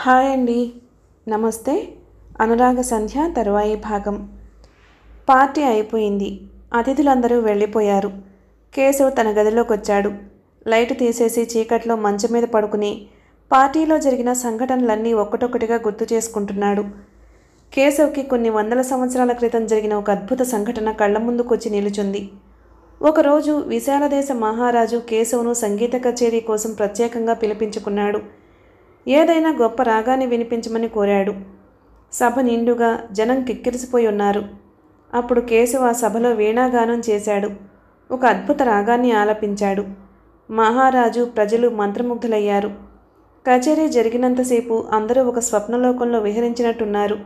hi అండి నమస్తే అనురాగ సంధ్య తరువాయి భాగం పార్టీ అయిపోయింది అతిథులందరూ వెళ్ళిపోయారు కేశవ్ తన గదిలోకి వచ్చాడు లైట్ తీసేసి చీకట్లో మంచం మీద పడుకుని పార్టీలో జరిగిన సంఘటనలన్నీ ఒక్కటొక్కటిగా గుర్తు చేసుకుంటున్నాడు కేశవ్కి కొన్ని వందల సంవత్సరాల క్రితం జరిగిన ఒక అద్భుత సంఘటన కళ్ళ ముందుకొచ్చి నిలుచుంది ఒకరోజు విశాలదేశ మహారాజు కేశవ్ను సంగీత కచేరీ కోసం ప్రత్యేకంగా పిలిపించుకున్నాడు ఏదైనా గొప్ప రాగాన్ని వినిపించమని కోరాడు సభ నిండుగా జనం కిక్కిరిసిపోయి ఉన్నారు అప్పుడు కేశవ సభలో వీణాగానం చేశాడు ఒక అద్భుత రాగాన్ని ఆలపించాడు మహారాజు ప్రజలు మంత్రముగ్ధులయ్యారు కచేరీ జరిగినంతసేపు అందరూ ఒక స్వప్నలోకంలో విహరించినట్టున్నారు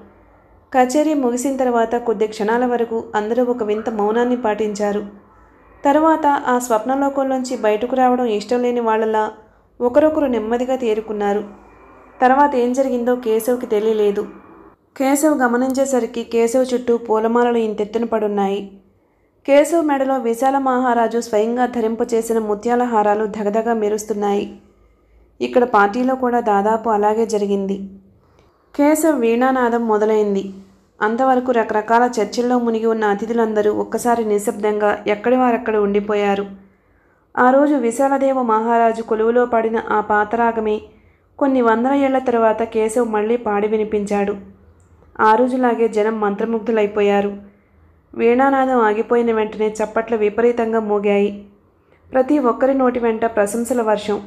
కచేరీ ముగిసిన తర్వాత కొద్ది క్షణాల వరకు అందరూ ఒక వింత మౌనాన్ని పాటించారు తర్వాత ఆ స్వప్నలోకంలోంచి బయటకు రావడం ఇష్టం లేని వాళ్ళలా ఒకరొకరు నెమ్మదిగా తేరుకున్నారు తర్వాత ఏం జరిగిందో కేశవ్కి తెలియలేదు కేశవ్ గమనించేసరికి కేశవ్ చుట్టూ పూలమాలలు ఇంతెత్తున పడున్నాయి కేశవ్ మెడలో విశాల మహారాజు స్వయంగా ధరింపచేసిన ముత్యాల హారాలు ధగధగా మెరుస్తున్నాయి ఇక్కడ పార్టీలో కూడా దాదాపు అలాగే జరిగింది కేశవ్ వీణానాదం మొదలైంది అంతవరకు రకరకాల చర్చల్లో మునిగి ఉన్న అతిథులందరూ ఒక్కసారి నిశ్శబ్దంగా ఎక్కడి వారక్కడ ఉండిపోయారు ఆ రోజు విశాలదేవ మహారాజు కొలువులో పడిన ఆ పాతరాగమే కొన్ని వందల ఏళ్ల తర్వాత కేశవ్ మళ్ళీ పాడి వినిపించాడు ఆ రోజులాగే జనం మంత్రముగ్ధులైపోయారు వీణానాదం ఆగిపోయిన వెంటనే చప్పట్లు విపరీతంగా మోగాయి ప్రతి ఒక్కరి నోటి వెంట ప్రశంసల వర్షం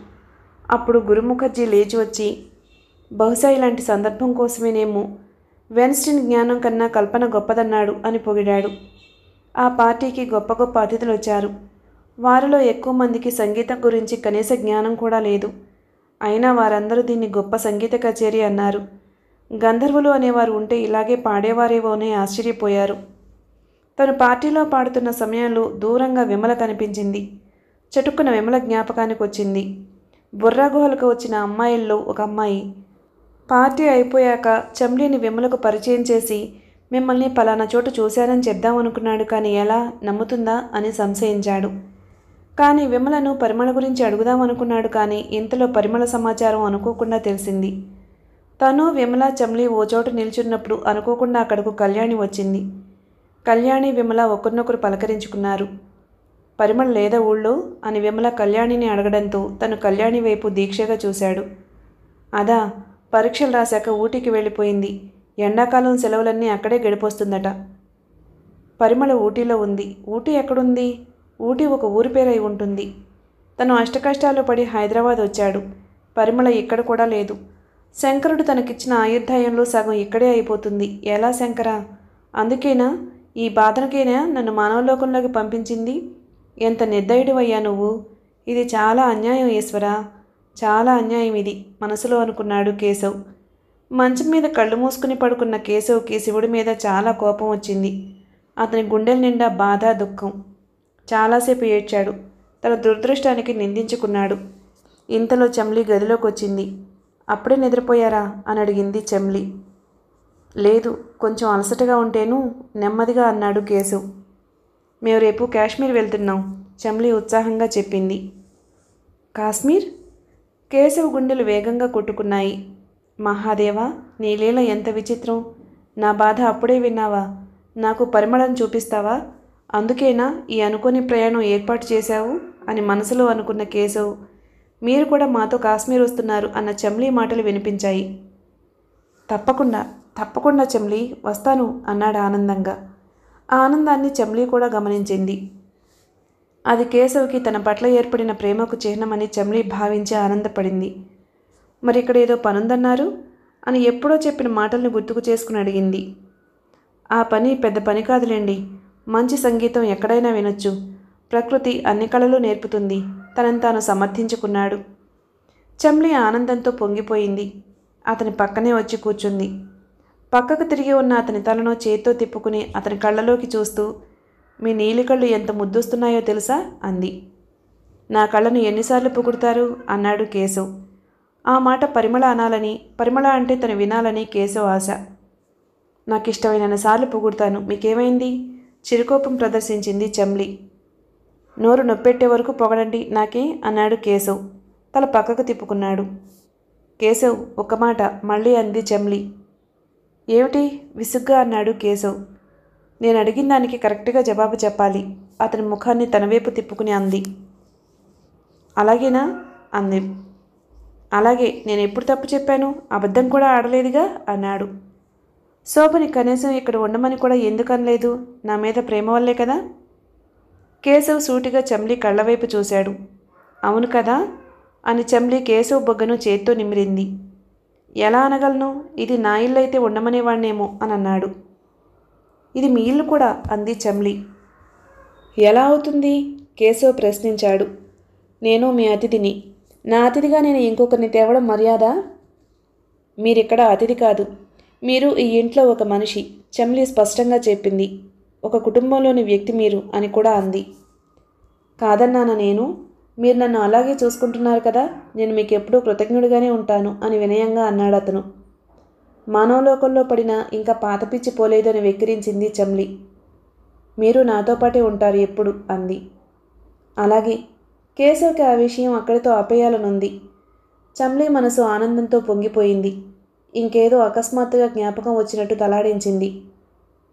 అప్పుడు గురుముఖర్జీ లేచి వచ్చి బహుశా ఇలాంటి సందర్భం కోసమేనేమో వెన్స్టిన్ జ్ఞానం కన్నా కల్పన గొప్పదన్నాడు అని పొగిడాడు ఆ పార్టీకి గొప్ప గొప్ప అతిథులు వచ్చారు వారిలో ఎక్కువ మందికి సంగీతం గురించి కనీస జ్ఞానం కూడా లేదు అయినా వారందరూ దీన్ని గొప్ప సంగీత కచేరీ అన్నారు గంధర్వులు అనేవారు ఉంటే ఇలాగే పాడేవారేవోనే ఆశ్చర్యపోయారు తను పార్టీలో పాడుతున్న సమయంలో దూరంగా విమల కనిపించింది చటుక్కున విమల జ్ఞాపకానికి వచ్చింది బుర్రాగుహలకు వచ్చిన అమ్మాయిల్లో ఒక అమ్మాయి పార్టీ అయిపోయాక చెమ్లీని విమలకు పరిచయం చేసి మిమ్మల్ని పలానా చోటు చూశానని చెప్దామనుకున్నాడు కానీ ఎలా నమ్ముతుందా అని సంశయించాడు కానీ విమలను పరిమళ గురించి అడుగుదామనుకున్నాడు కానీ ఇంతలో పరిమళ సమాచారం అనుకోకుండా తెలిసింది తను విమల చమ్లి ఓ చోటు నిల్చున్నప్పుడు అనుకోకుండా అక్కడకు కళ్యాణి వచ్చింది కళ్యాణి విమల ఒకరినొకరు పలకరించుకున్నారు పరిమళ లేదా ఊళ్ళో అని విమల కళ్యాణిని అడగడంతో తను కళ్యాణి వైపు దీక్షగా చూశాడు అదా పరీక్షలు రాశాక ఊటీకి వెళ్ళిపోయింది ఎండాకాలం సెలవులన్నీ అక్కడే గడిపోస్తుందట పరిమళ ఊటీలో ఉంది ఊటీ ఎక్కడుంది ఊటీ ఒక ఊరి పేరై ఉంటుంది తను అష్టకష్టాలు పడి హైదరాబాద్ వచ్చాడు పరిమళ ఇక్కడ కూడా లేదు శంకరుడు తనకిచ్చిన ఆయుర్ధాయంలో సగం ఇక్కడే అయిపోతుంది ఎలా శంకరా అందుకేనా ఈ బాధనకైనా నన్ను మానవలోకంలోకి పంపించింది ఎంత అయ్యా నువ్వు ఇది చాలా అన్యాయం ఈశ్వరా చాలా అన్యాయం ఇది మనసులో అనుకున్నాడు కేశవ్ మంచం మీద కళ్ళు మూసుకుని పడుకున్న కేశవ్కి శివుడి మీద చాలా కోపం వచ్చింది అతని గుండెల నిండా బాధ దుఃఖం చాలాసేపు ఏడ్చాడు తన దురదృష్టానికి నిందించుకున్నాడు ఇంతలో చమ్లీ గదిలోకి వచ్చింది అప్పుడే నిద్రపోయారా అని అడిగింది చమ్లీ లేదు కొంచెం అలసటగా ఉంటేను నెమ్మదిగా అన్నాడు కేశవ్ మేము రేపు కాశ్మీర్ వెళ్తున్నాం చమ్లీ ఉత్సాహంగా చెప్పింది కాశ్మీర్ కేశవ్ గుండెలు వేగంగా కొట్టుకున్నాయి మహాదేవా నీ లీల ఎంత విచిత్రం నా బాధ అప్పుడే విన్నావా నాకు పరిమళం చూపిస్తావా అందుకేనా ఈ అనుకోని ప్రయాణం ఏర్పాటు చేశావు అని మనసులో అనుకున్న కేశవ్ మీరు కూడా మాతో కాశ్మీర్ వస్తున్నారు అన్న చమ్లీ మాటలు వినిపించాయి తప్పకుండా తప్పకుండా చమ్లీ వస్తాను అన్నాడు ఆనందంగా ఆ ఆనందాన్ని చమ్లీ కూడా గమనించింది అది కేశవ్కి తన పట్ల ఏర్పడిన ప్రేమకు చిహ్నమని చమ్లీ భావించి ఆనందపడింది మరి ఇక్కడ ఏదో పనుందన్నారు అని ఎప్పుడో చెప్పిన మాటల్ని గుర్తుకు చేసుకుని అడిగింది ఆ పని పెద్ద పని కాదులేండి మంచి సంగీతం ఎక్కడైనా వినొచ్చు ప్రకృతి అన్ని కళలు నేర్పుతుంది తనను తాను సమర్థించుకున్నాడు చమ్లి ఆనందంతో పొంగిపోయింది అతని పక్కనే వచ్చి కూర్చుంది పక్కకు తిరిగి ఉన్న అతని తలను చేత్తో తిప్పుకుని అతని కళ్ళలోకి చూస్తూ మీ నీలికళ్ళు ఎంత ముద్దొస్తున్నాయో తెలుసా అంది నా కళ్ళను ఎన్నిసార్లు పొగుడుతారు అన్నాడు కేశవ్ ఆ మాట పరిమళ అనాలని పరిమళ అంటే తను వినాలని కేశవ్ ఆశ నాకు ఇష్టమైన సార్లు పొగుడుతాను మీకేమైంది చిరుకోపం ప్రదర్శించింది చమ్లి నోరు నొప్పెట్టే వరకు పొగడండి నాకే అన్నాడు కేశవ్ తల పక్కకు తిప్పుకున్నాడు కేశవ్ ఒక మాట మళ్ళీ అంది చమ్లి ఏమిటి విసుగ్గా అన్నాడు కేశవ్ నేను అడిగిన దానికి కరెక్ట్గా జవాబు చెప్పాలి అతని ముఖాన్ని తనవైపు తిప్పుకుని అంది అలాగేనా అంది అలాగే నేను ఎప్పుడు తప్పు చెప్పాను అబద్ధం కూడా ఆడలేదుగా అన్నాడు శోభని కనీసం ఇక్కడ ఉండమని కూడా ఎందుకనలేదు నా మీద ప్రేమ వల్లే కదా కేశవ్ సూటిగా చమ్లి కళ్ళవైపు చూశాడు అవును కదా అని చమ్లి కేశవ్ బొగ్గను చేత్తో నిమిరింది ఎలా అనగలను ఇది నా ఇల్లు అయితే ఉండమనేవాణ్ణేమో అని అన్నాడు ఇది మీ ఇల్లు కూడా అంది చమ్లి ఎలా అవుతుంది కేశవ్ ప్రశ్నించాడు నేను మీ అతిథిని నా అతిథిగా నేను ఇంకొకరిని తేవడం మర్యాద మీరిక్కడ అతిథి కాదు మీరు ఈ ఇంట్లో ఒక మనిషి చెమ్లి స్పష్టంగా చెప్పింది ఒక కుటుంబంలోని వ్యక్తి మీరు అని కూడా అంది కాదన్నాన నేను మీరు నన్ను అలాగే చూసుకుంటున్నారు కదా నేను మీకు ఎప్పుడూ కృతజ్ఞుడిగానే ఉంటాను అని వినయంగా అన్నాడు అతను మానవలోకంలో పడిన ఇంకా పిచ్చి పోలేదని వెక్కిరించింది చమ్లి మీరు నాతో పాటే ఉంటారు ఎప్పుడు అంది అలాగే కేశవ్కి ఆ విషయం అక్కడితో ఆపేయాలనుంది చమ్లి మనసు ఆనందంతో పొంగిపోయింది ఇంకేదో అకస్మాత్తుగా జ్ఞాపకం వచ్చినట్టు తలాడించింది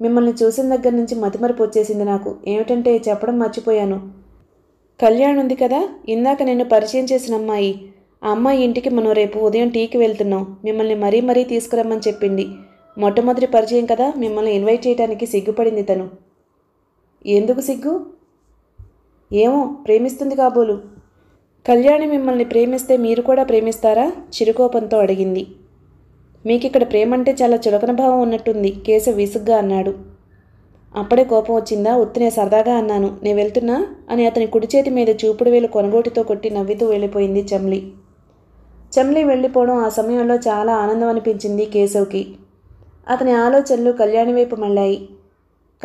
మిమ్మల్ని చూసిన దగ్గర నుంచి మతిమరపు వచ్చేసింది నాకు ఏమిటంటే చెప్పడం మర్చిపోయాను కళ్యాణ్ ఉంది కదా ఇందాక నేను పరిచయం చేసిన అమ్మాయి ఆ అమ్మాయి ఇంటికి మనం రేపు ఉదయం టీకి వెళ్తున్నాం మిమ్మల్ని మరీ మరీ తీసుకురమ్మని చెప్పింది మొట్టమొదటి పరిచయం కదా మిమ్మల్ని ఇన్వైట్ చేయడానికి సిగ్గుపడింది తను ఎందుకు సిగ్గు ఏమో ప్రేమిస్తుంది కాబోలు కళ్యాణి మిమ్మల్ని ప్రేమిస్తే మీరు కూడా ప్రేమిస్తారా చిరుకోపంతో అడిగింది మీకు ఇక్కడ ప్రేమంటే చాలా చులకన భావం ఉన్నట్టుంది కేశవ్ విసుగ్గా అన్నాడు అప్పుడే కోపం వచ్చిందా ఉత్తినే సరదాగా అన్నాను నేను వెళ్తున్నా అని అతని కుడి చేతి మీద చూపుడు వేలు కొనగోటితో కొట్టి నవ్వుతూ వెళ్ళిపోయింది చమ్లి చమ్లి వెళ్ళిపోవడం ఆ సమయంలో చాలా ఆనందం అనిపించింది కేశవ్కి అతని ఆలోచనలు కళ్యాణి వైపు మళ్ళాయి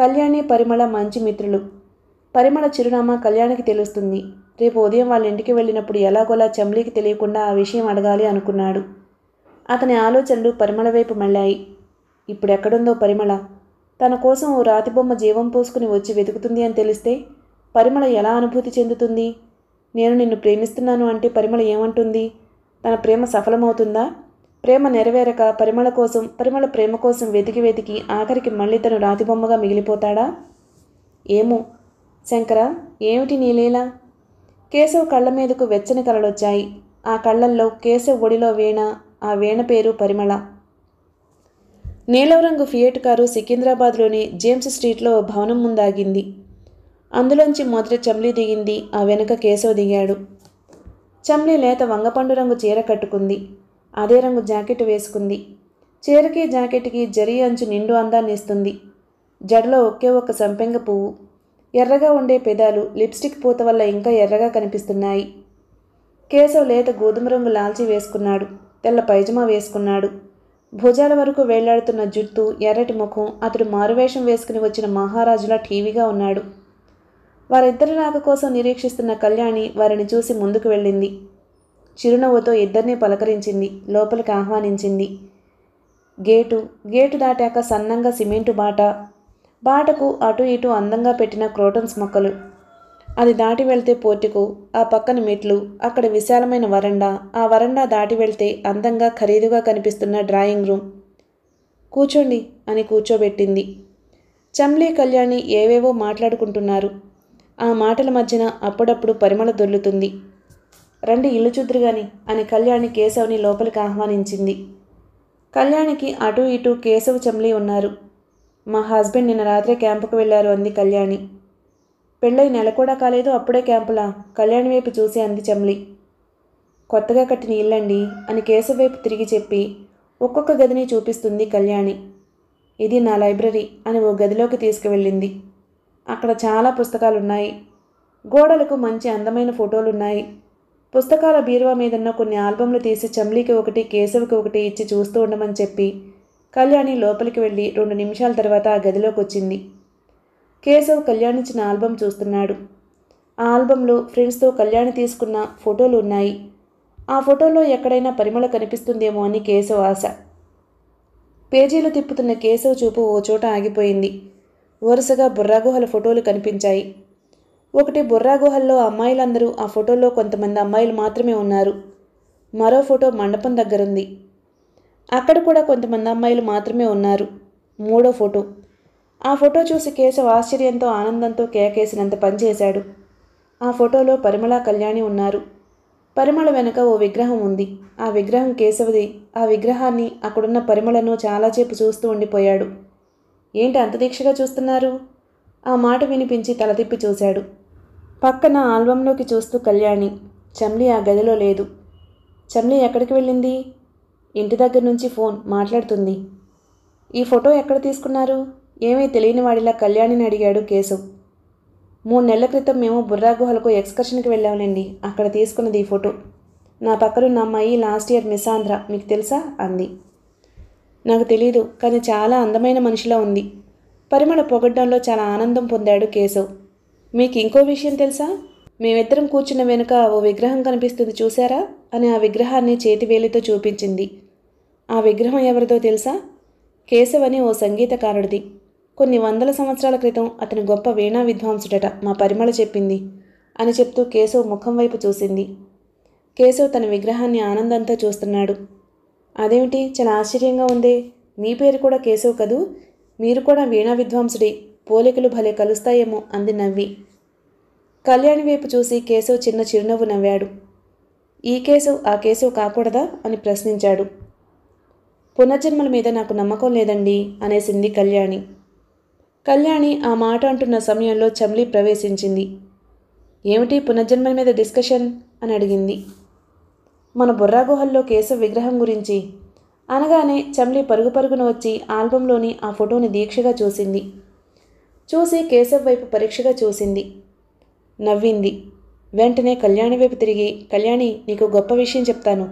కళ్యాణి పరిమళ మంచి మిత్రులు పరిమళ చిరునామా కళ్యాణికి తెలుస్తుంది రేపు ఉదయం వాళ్ళ ఇంటికి వెళ్ళినప్పుడు ఎలాగోలా చమ్లీకి తెలియకుండా ఆ విషయం అడగాలి అనుకున్నాడు అతని ఆలోచనలు పరిమళ వైపు మళ్ళాయి ఇప్పుడెక్కడుందో పరిమళ తన కోసం ఓ రాతిబొమ్మ జీవం పోసుకుని వచ్చి వెతుకుతుంది అని తెలిస్తే పరిమళ ఎలా అనుభూతి చెందుతుంది నేను నిన్ను ప్రేమిస్తున్నాను అంటే పరిమళ ఏమంటుంది తన ప్రేమ సఫలమవుతుందా ప్రేమ నెరవేరక పరిమళ కోసం పరిమళ ప్రేమ కోసం వెతికి వెతికి ఆఖరికి మళ్ళీ తను రాతిబొమ్మగా మిగిలిపోతాడా ఏమో శంకర ఏమిటి నీలేలా కేశవ్ కళ్ళ మీదకు వెచ్చని కలలొచ్చాయి ఆ కళ్ళల్లో కేశవ్ ఒడిలో వీణ ఆ వీణ పేరు పరిమళ నీలం రంగు ఫియట్ కారు సికింద్రాబాద్లోని జేమ్స్ స్ట్రీట్లో భవనం ముందాగింది అందులోంచి మొదట చమ్లీ దిగింది ఆ వెనుక కేశవ దిగాడు చమ్లీ లేత వంగపండు రంగు చీర కట్టుకుంది అదే రంగు జాకెట్ వేసుకుంది చీరకి జాకెట్కి జరి అంచు నిండు అందాన్ని ఇస్తుంది జడలో ఒకే ఒక సంపెంగ పువ్వు ఎర్రగా ఉండే పెదాలు లిప్స్టిక్ పూత వల్ల ఇంకా ఎర్రగా కనిపిస్తున్నాయి కేశవ్ లేత గోధుమ రంగు లాల్చి వేసుకున్నాడు తెల్ల పైజమా వేసుకున్నాడు భుజాల వరకు వేలాడుతున్న జుట్టు ఎర్రటి ముఖం అతడు మారువేషం వేసుకుని వచ్చిన మహారాజులా టీవీగా ఉన్నాడు వారిద్దరి రాక కోసం నిరీక్షిస్తున్న కళ్యాణి వారిని చూసి ముందుకు వెళ్ళింది చిరునవ్వుతో ఇద్దరినీ పలకరించింది లోపలికి ఆహ్వానించింది గేటు గేటు దాటాక సన్నంగా సిమెంటు బాట బాటకు అటు ఇటు అందంగా పెట్టిన క్రోటన్స్ మొక్కలు అది దాటి వెళ్తే పోర్టికు ఆ పక్కన మెట్లు అక్కడ విశాలమైన వరండా ఆ వరండా దాటి వెళ్తే అందంగా ఖరీదుగా కనిపిస్తున్న డ్రాయింగ్ రూమ్ కూర్చోండి అని కూర్చోబెట్టింది చమ్లీ కళ్యాణి ఏవేవో మాట్లాడుకుంటున్నారు ఆ మాటల మధ్యన అప్పుడప్పుడు పరిమళ దొర్లుతుంది రండి ఇల్లు చూద్దరుగాని అని కళ్యాణి కేశవ్ని లోపలికి ఆహ్వానించింది కళ్యాణికి అటు ఇటు కేశవ్ చమ్లీ ఉన్నారు మా హస్బెండ్ నిన్న రాత్రి క్యాంపుకు వెళ్ళారు అంది కళ్యాణి పెళ్ళై నెల కూడా కాలేదు అప్పుడే క్యాంపులా కళ్యాణి వైపు చూసి అంది చెమ్లి కొత్తగా కట్టిన ఇల్లండి అని కేశవ్ వైపు తిరిగి చెప్పి ఒక్కొక్క గదిని చూపిస్తుంది కళ్యాణి ఇది నా లైబ్రరీ అని ఓ గదిలోకి తీసుకువెళ్ళింది అక్కడ చాలా పుస్తకాలున్నాయి గోడలకు మంచి అందమైన ఫోటోలున్నాయి పుస్తకాల బీరువా మీదన్న కొన్ని ఆల్బమ్లు తీసి చమ్లీకి ఒకటి కేశవ్కి ఒకటి ఇచ్చి చూస్తూ ఉండమని చెప్పి కళ్యాణి లోపలికి వెళ్ళి రెండు నిమిషాల తర్వాత ఆ గదిలోకి వచ్చింది కేశవ్ కళ్యాణ్ ఇచ్చిన ఆల్బమ్ చూస్తున్నాడు ఆ ఆల్బంలో ఫ్రెండ్స్తో కళ్యాణి తీసుకున్న ఫోటోలు ఉన్నాయి ఆ ఫోటోలో ఎక్కడైనా పరిమళ కనిపిస్తుందేమో అని కేశవ్ ఆశ పేజీలు తిప్పుతున్న కేశవ్ చూపు ఓ చోట ఆగిపోయింది వరుసగా బుర్రాగుహల ఫోటోలు కనిపించాయి ఒకటి బుర్రాగుహల్లో అమ్మాయిలందరూ ఆ ఫోటోలో కొంతమంది అమ్మాయిలు మాత్రమే ఉన్నారు మరో ఫోటో మండపం దగ్గరుంది అక్కడ కూడా కొంతమంది అమ్మాయిలు మాత్రమే ఉన్నారు మూడో ఫోటో ఆ ఫోటో చూసి కేశవ్ ఆశ్చర్యంతో ఆనందంతో కేకేసినంత పనిచేశాడు ఆ ఫోటోలో పరిమళ కళ్యాణి ఉన్నారు పరిమళ వెనుక ఓ విగ్రహం ఉంది ఆ విగ్రహం కేశవది ఆ విగ్రహాన్ని అక్కడున్న పరిమళను చాలాసేపు చూస్తూ ఉండిపోయాడు ఏంటి అంత దీక్షగా చూస్తున్నారు ఆ మాట వినిపించి తల తిప్పి చూశాడు పక్కన ఆల్బంలోకి చూస్తూ కళ్యాణి చమ్లి ఆ గదిలో లేదు చమ్లి ఎక్కడికి వెళ్ళింది ఇంటి దగ్గర నుంచి ఫోన్ మాట్లాడుతుంది ఈ ఫోటో ఎక్కడ తీసుకున్నారు ఏమీ తెలియని వాడిలా కళ్యాణిని అడిగాడు కేశవ్ మూడు నెలల క్రితం మేము బుర్రా గుహలకు ఎక్స్కర్షన్కి వెళ్ళామండి అక్కడ తీసుకున్నది ఈ ఫోటో నా పక్కనున్న అమ్మాయి లాస్ట్ ఇయర్ మిస్ ఆంధ్ర మీకు తెలుసా అంది నాకు తెలియదు కానీ చాలా అందమైన మనిషిలా ఉంది పరిమళ పొగడ్డంలో చాలా ఆనందం పొందాడు కేశవ్ మీకు ఇంకో విషయం తెలుసా మేమిద్దరం కూర్చున్న వెనుక ఓ విగ్రహం కనిపిస్తుంది చూసారా అని ఆ విగ్రహాన్ని చేతివేలితో చూపించింది ఆ విగ్రహం ఎవరిదో తెలుసా కేశవ్ అని ఓ సంగీతకారుడిది కొన్ని వందల సంవత్సరాల క్రితం అతని గొప్ప వీణా విద్వాంసుడట మా పరిమళ చెప్పింది అని చెప్తూ కేశవ్ ముఖం వైపు చూసింది కేశవ్ తన విగ్రహాన్ని ఆనందంతో చూస్తున్నాడు అదేమిటి చాలా ఆశ్చర్యంగా ఉందే మీ పేరు కూడా కేశవ్ కదూ మీరు కూడా వీణా విద్వాంసుడి పోలికలు భలే కలుస్తాయేమో అంది నవ్వి కళ్యాణి వైపు చూసి కేశవ్ చిన్న చిరునవ్వు నవ్వాడు ఈ కేశవ్ ఆ కేశవ్ కాకూడదా అని ప్రశ్నించాడు పునర్జన్మల మీద నాకు నమ్మకం లేదండి అనేసింది కళ్యాణి కళ్యాణి ఆ మాట అంటున్న సమయంలో చమ్లి ప్రవేశించింది ఏమిటి పునర్జన్మ మీద డిస్కషన్ అని అడిగింది మన బుర్రాగుహల్లో కేశవ విగ్రహం గురించి అనగానే చమ్లి పరుగు పరుగున వచ్చి ఆల్బంలోని ఆ ఫోటోని దీక్షగా చూసింది చూసి కేశవ్ వైపు పరీక్షగా చూసింది నవ్వింది వెంటనే కళ్యాణి వైపు తిరిగి కళ్యాణి నీకు గొప్ప విషయం చెప్తాను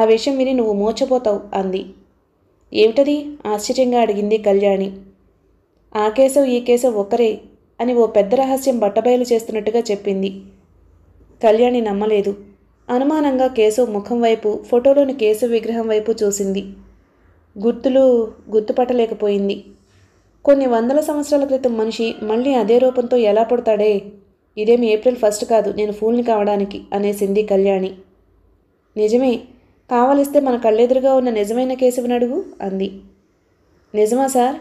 ఆ విషయం విని నువ్వు మోచపోతావు అంది ఏమిటది ఆశ్చర్యంగా అడిగింది కళ్యాణి ఆ కేశవ్ ఈ కేశవ్ ఒకరే అని ఓ పెద్ద రహస్యం బట్టబయలు చేస్తున్నట్టుగా చెప్పింది కళ్యాణి నమ్మలేదు అనుమానంగా కేశవ్ ముఖం వైపు ఫోటోలోని కేశవ్ విగ్రహం వైపు చూసింది గుర్తులు గుర్తుపట్టలేకపోయింది కొన్ని వందల సంవత్సరాల క్రితం మనిషి మళ్ళీ అదే రూపంతో ఎలా పడతాడే ఇదేమి ఏప్రిల్ ఫస్ట్ కాదు నేను ఫూల్ని కావడానికి అనేసింది కళ్యాణి నిజమే కావలిస్తే మన కళ్ళెదురుగా ఉన్న నిజమైన కేశవుని అడుగు అంది నిజమా సార్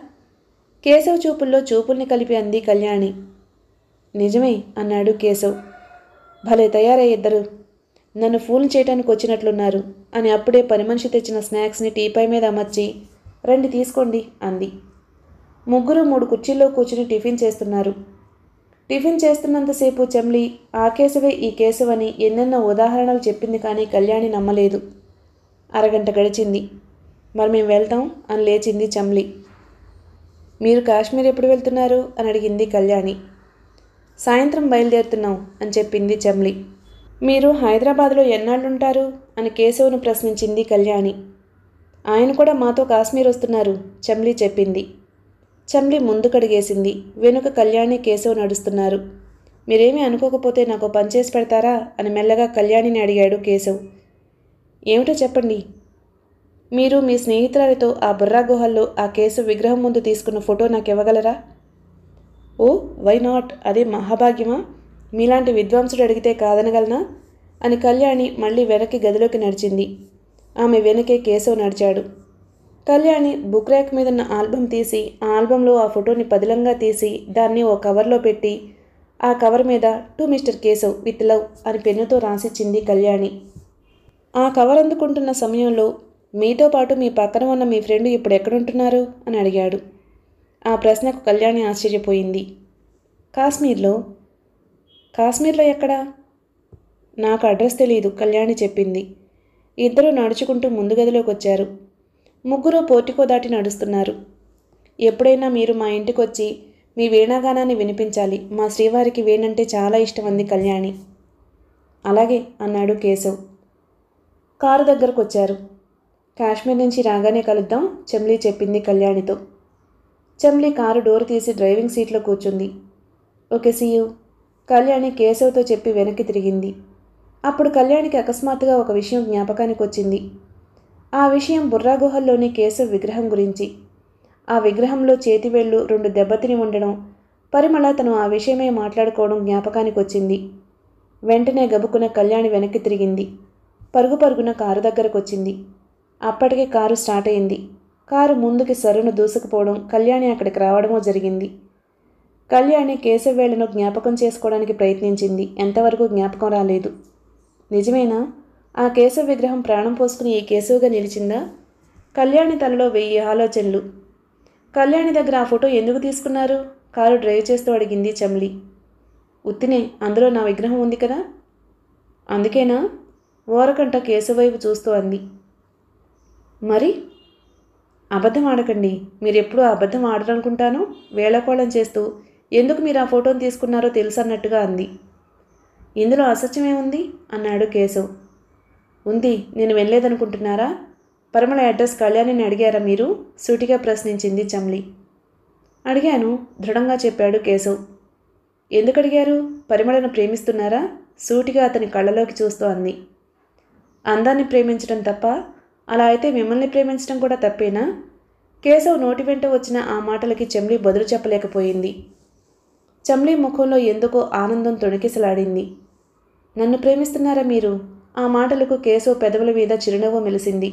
కేశవ్ చూపుల్లో చూపుల్ని కలిపి అంది కళ్యాణి నిజమే అన్నాడు కేశవ్ భలే తయారై ఇద్దరు నన్ను ఫోన్ చేయటానికి వచ్చినట్లున్నారు అని అప్పుడే పని మనిషి తెచ్చిన స్నాక్స్ని టీపై మీద అమర్చి రండి తీసుకోండి అంది ముగ్గురు మూడు కుర్చీల్లో కూర్చుని టిఫిన్ చేస్తున్నారు టిఫిన్ చేస్తున్నంతసేపు చెమ్లి ఆ కేశవే ఈ కేశవని ఎన్నెన్నో ఉదాహరణలు చెప్పింది కానీ కళ్యాణి నమ్మలేదు అరగంట గడిచింది మరి మేము వెళ్తాం అని లేచింది చెమ్లి మీరు కాశ్మీర్ ఎప్పుడు వెళ్తున్నారు అని అడిగింది కళ్యాణి సాయంత్రం బయలుదేరుతున్నాం అని చెప్పింది చమ్లి మీరు హైదరాబాద్లో ఎన్నాళ్ళుంటారు అని కేశవును ప్రశ్నించింది కళ్యాణి ఆయన కూడా మాతో కాశ్మీర్ వస్తున్నారు చమ్లి చెప్పింది చమ్లి ముందుకడిగేసింది వెనుక కళ్యాణి కేశవ్ నడుస్తున్నారు మీరేమీ అనుకోకపోతే నాకు పనిచేసి పెడతారా అని మెల్లగా కళ్యాణిని అడిగాడు కేశవ్ ఏమిటో చెప్పండి మీరు మీ స్నేహితురాలతో ఆ బుర్రా గుహల్లో ఆ కేసు విగ్రహం ముందు తీసుకున్న ఫోటో నాకు ఇవ్వగలరా ఓ వై నాట్ అదే మహాభాగ్యమా మీలాంటి విద్వాంసుడు అడిగితే కాదనగలనా అని కళ్యాణి మళ్ళీ వెనక్కి గదిలోకి నడిచింది ఆమె వెనకే కేశవ్ నడిచాడు కళ్యాణి బుక్ ర్యాక్ మీద ఉన్న ఆల్బమ్ తీసి ఆ ఆల్బంలో ఆ ఫోటోని పదిలంగా తీసి దాన్ని ఓ కవర్లో పెట్టి ఆ కవర్ మీద to Mister Keshav with love అని పెన్నుతో రాసిచ్చింది కళ్యాణి ఆ కవర్ అందుకుంటున్న సమయంలో మీతో పాటు మీ పక్కన ఉన్న మీ ఫ్రెండ్ ఇప్పుడు ఎక్కడుంటున్నారు అని అడిగాడు ఆ ప్రశ్నకు కళ్యాణి ఆశ్చర్యపోయింది కాశ్మీర్లో కాశ్మీర్లో ఎక్కడా నాకు అడ్రస్ తెలియదు కళ్యాణి చెప్పింది ఇద్దరు నడుచుకుంటూ ముందు గదిలోకి వచ్చారు ముగ్గురు పోర్టికో దాటి నడుస్తున్నారు ఎప్పుడైనా మీరు మా ఇంటికొచ్చి మీ వీణాగానాన్ని వినిపించాలి మా శ్రీవారికి వీణంటే చాలా ఇష్టం అంది కళ్యాణి అలాగే అన్నాడు కేశవ్ కారు దగ్గరకు వచ్చారు కాశ్మీర్ నుంచి రాగానే కలుద్దాం చమ్లీ చెప్పింది కళ్యాణితో చెమ్లీ కారు డోర్ తీసి డ్రైవింగ్ సీట్లో కూర్చుంది ఓకే సీయు కళ్యాణి కేశవ్తో చెప్పి వెనక్కి తిరిగింది అప్పుడు కళ్యాణికి అకస్మాత్తుగా ఒక విషయం జ్ఞాపకానికి వచ్చింది ఆ విషయం బుర్రాగుహల్లోని కేశవ్ విగ్రహం గురించి ఆ విగ్రహంలో చేతివేళ్లు రెండు దెబ్బతిని ఉండడం పరిమళ తను ఆ విషయమే మాట్లాడుకోవడం జ్ఞాపకానికి వచ్చింది వెంటనే గబుకున్న కళ్యాణి వెనక్కి తిరిగింది పరుగు పరుగున కారు దగ్గరకు వచ్చింది అప్పటికే కారు స్టార్ట్ అయింది కారు ముందుకి సరును దూసుకుపోవడం కళ్యాణి అక్కడికి రావడమో జరిగింది కళ్యాణి కేశవేళ్లను జ్ఞాపకం చేసుకోవడానికి ప్రయత్నించింది ఎంతవరకు జ్ఞాపకం రాలేదు నిజమేనా ఆ కేశవ విగ్రహం ప్రాణం పోసుకుని ఈ కేశవుగా నిలిచిందా కళ్యాణి తనలో వెయ్యి ఆలోచనలు కళ్యాణి దగ్గర ఆ ఫోటో ఎందుకు తీసుకున్నారు కారు డ్రైవ్ చేస్తూ అడిగింది చమ్లి ఉత్తినే అందులో నా విగ్రహం ఉంది కదా అందుకేనా ఓరకంట కేశవైపు చూస్తూ అంది మరి అబద్ధం ఆడకండి మీరు ఎప్పుడూ అబద్ధం ఆడరనుకుంటాను వేళకోళం చేస్తూ ఎందుకు మీరు ఆ ఫోటోను తీసుకున్నారో తెలుసన్నట్టుగా అంది ఇందులో అసత్యమేముంది అన్నాడు కేశవ్ ఉంది నేను వెళ్ళలేదనుకుంటున్నారా పరమల అడ్రస్ కళ్యాణిని అడిగారా మీరు సూటిగా ప్రశ్నించింది చమ్లి అడిగాను దృఢంగా చెప్పాడు కేశవ్ ఎందుకు అడిగారు పరిమళను ప్రేమిస్తున్నారా సూటిగా అతని కళ్ళలోకి చూస్తూ అంది అందాన్ని ప్రేమించడం తప్ప అలా అయితే మిమ్మల్ని ప్రేమించడం కూడా తప్పేనా కేశవ్ నోటి వెంట వచ్చిన ఆ మాటలకి చెమ్లి బదులు చెప్పలేకపోయింది చెమ్లి ముఖంలో ఎందుకో ఆనందం తొణికిసలాడింది నన్ను ప్రేమిస్తున్నారా మీరు ఆ మాటలకు కేశవ్ పెదవుల మీద చిరునవ్వు మెలిసింది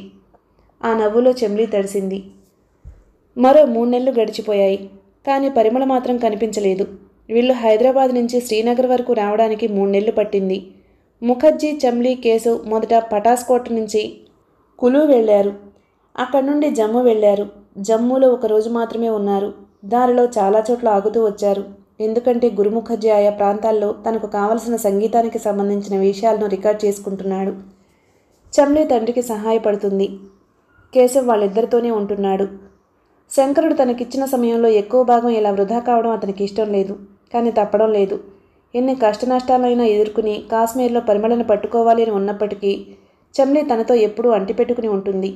ఆ నవ్వులో చెమ్లి తడిసింది మరో మూడు నెలలు గడిచిపోయాయి కానీ పరిమళ మాత్రం కనిపించలేదు వీళ్ళు హైదరాబాద్ నుంచి శ్రీనగర్ వరకు రావడానికి మూడు నెలలు పట్టింది ముఖర్జీ చమ్లీ కేసు మొదట పటాస్ కోట నుంచి కులు వెళ్ళారు అక్కడ నుండి జమ్ము వెళ్ళారు జమ్మూలో ఒకరోజు మాత్రమే ఉన్నారు దారిలో చాలా చోట్ల ఆగుతూ వచ్చారు ఎందుకంటే గురుముఖర్జీ ఆయా ప్రాంతాల్లో తనకు కావలసిన సంగీతానికి సంబంధించిన విషయాలను రికార్డ్ చేసుకుంటున్నాడు చమ్లీ తండ్రికి సహాయపడుతుంది కేశవ్ వాళ్ళిద్దరితోనే ఉంటున్నాడు శంకరుడు తనకిచ్చిన సమయంలో ఎక్కువ భాగం ఇలా వృధా కావడం అతనికి ఇష్టం లేదు కానీ తప్పడం లేదు ఎన్ని కష్టనష్టాలైనా ఎదుర్కొని కాశ్మీర్లో పరిమళను పట్టుకోవాలి అని ఉన్నప్పటికీ చమ్లే తనతో ఎప్పుడూ అంటిపెట్టుకుని ఉంటుంది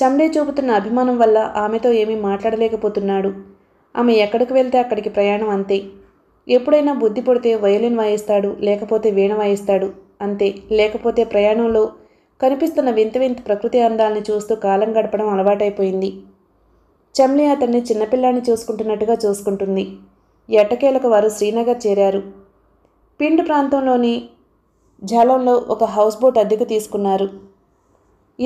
చమ్లే చూపుతున్న అభిమానం వల్ల ఆమెతో ఏమీ మాట్లాడలేకపోతున్నాడు ఆమె ఎక్కడికి వెళ్తే అక్కడికి ప్రయాణం అంతే ఎప్పుడైనా బుద్ధి పడితే వయోలిన్ వాయిస్తాడు లేకపోతే వీణ వాయిస్తాడు అంతే లేకపోతే ప్రయాణంలో కనిపిస్తున్న వింత వింత ప్రకృతి అందాలని చూస్తూ కాలం గడపడం అలవాటైపోయింది చమ్లే అతన్ని చిన్నపిల్లాన్ని చూసుకుంటున్నట్టుగా చూసుకుంటుంది ఎట్టకేలకు వారు శ్రీనగర్ చేరారు పిండు ప్రాంతంలోని జలంలో ఒక హౌస్ బోట్ అద్దెకు తీసుకున్నారు